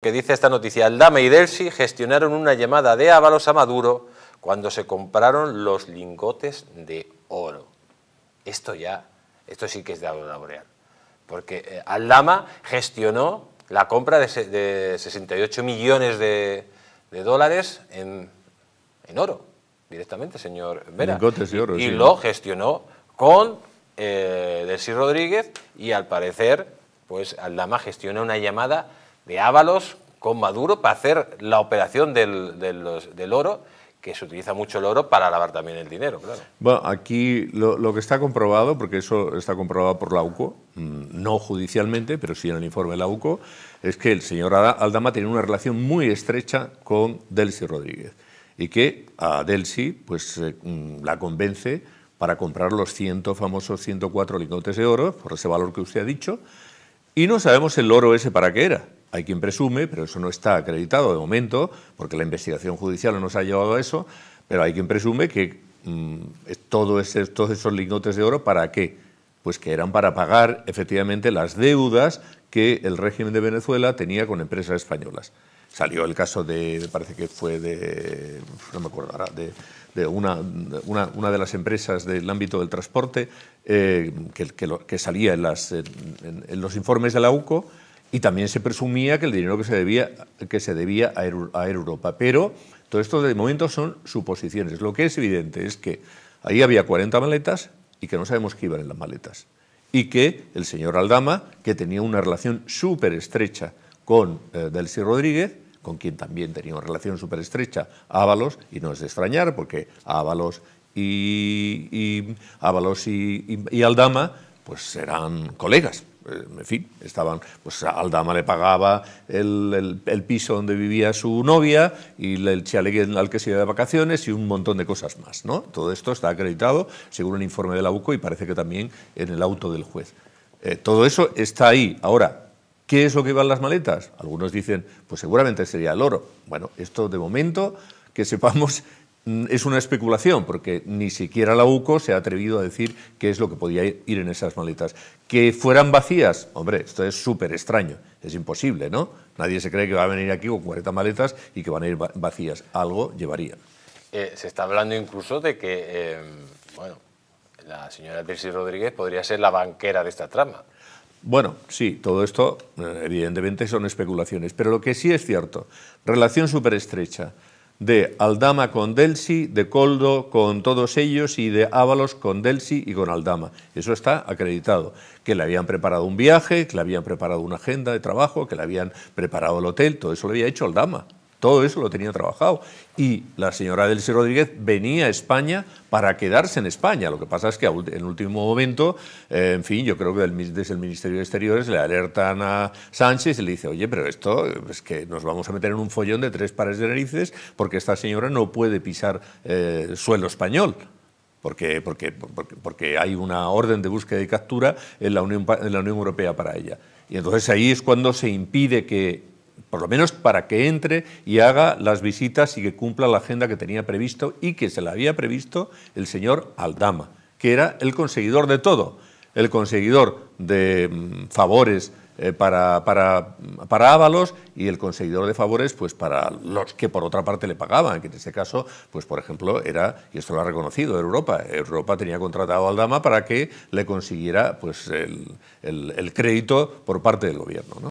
que dice esta noticia, Aldama y Delsi gestionaron una llamada de Ábalos a Maduro cuando se compraron los lingotes de oro. Esto ya, esto sí que es de Ábalos boreal, porque eh, Aldama gestionó la compra de, 68 millones de, dólares en, oro, directamente, señor Vera. Lingotes oro, y, lo gestionó con eh, Delsi Rodríguez y al parecer, pues Aldama gestionó una llamada de Ábalos con Maduro para hacer la operación del, oro, que se utiliza mucho el oro para lavar también el dinero. Claro. Bueno, aquí lo, que está comprobado, porque eso está comprobado por la UCO, mm, no judicialmente, pero sí en el informe de la UCO, es que el señor Aldama tiene una relación muy estrecha con Delcy Rodríguez y que a Delcy pues, eh, mm, la convence para comprar los 100 famosos 104 lingotes de oro, por ese valor que usted ha dicho, y no sabemos el oro ese para qué era hay quien presume, pero eso no está acreditado de momento, porque la investigación judicial no nos ha llevado a eso, pero hay quien presume que mm, todo todos esos lingotes de oro, ¿para qué? Pues que eran para pagar efectivamente las deudas que el régimen de Venezuela tenía con empresas españolas. Salió el caso de, parece que fue de, no me acuerdo ahora, de, una, de las empresas del ámbito del transporte eh, que, salía en, en los informes de la UCO y también se presumía que el dinero que se debía, que se debía a, Europa. Pero todo esto de momento son suposiciones. Lo que es evidente es que ahí había 40 maletas y que no sabemos qué iban en las maletas. Y que el señor Aldama, que tenía una relación súper estrecha con eh, Delcy Rodríguez, con quien también tenía una relación súper estrecha, Ábalos, y no es de extrañar porque Ábalos y, y Aldama pues serán colegas. Eh, en fin, estaban, pues Aldama le pagaba el, piso donde vivía su novia y el chalet al que se iba de vacaciones y un montón de cosas más, ¿no? Todo esto está acreditado según un informe de la UCO y parece que también en el auto del juez. Eh, todo eso está ahí. Ahora, ¿Qué es lo que van las maletas? Algunos dicen, pues seguramente sería el oro. Bueno, esto de momento, que sepamos, Mm, es una especulación, porque ni siquiera la UCO se ha atrevido a decir qué es lo que podía ir en esas maletas. Que fueran vacías, hombre, esto es súper extraño, es imposible, ¿no? Nadie se cree que va a venir aquí con 40 maletas y que van a ir vacías, algo llevaría. Eh, se está hablando incluso de que, em, bueno, la señora Tirsi Rodríguez podría ser la banquera de esta trama. Bueno, sí, todo esto eh, evidentemente son especulaciones, pero lo que sí es cierto, relación súper estrecha de Aldama con Delsi, de Coldo con todos ellos y de Ábalos con Delsi y con Aldama. Eso está acreditado. Que le habían preparado un viaje, que le habían preparado una agenda de trabajo, que le habían preparado el hotel, todo eso lo había hecho Aldama. Todo eso lo tenía trabajado. Y la señora Delcy Rodríguez venía a España para quedarse en España. Lo que pasa es que en último momento, eh, en fin, yo creo que desde el Ministerio de Exteriores le alertan a Sánchez y le dice, oye, pero esto es pues que nos vamos a meter en un follón de tres pares de narices porque esta señora no puede pisar eh, suelo español. Porque, hay una orden de búsqueda y captura en la Unión Europea para ella. Y entonces ahí es cuando se impide que por lo menos para que entre y haga las visitas y que cumpla la agenda que tenía previsto y que se la había previsto el señor Aldama, que era el conseguidor de todo, el conseguidor de mm, favores eh, para, para, para Ábalos y el conseguidor de favores pues para los que por otra parte le pagaban, que en ese caso, pues por ejemplo, era, y esto lo ha reconocido Europa, Europa tenía contratado a Aldama para que le consiguiera pues el, crédito por parte del gobierno.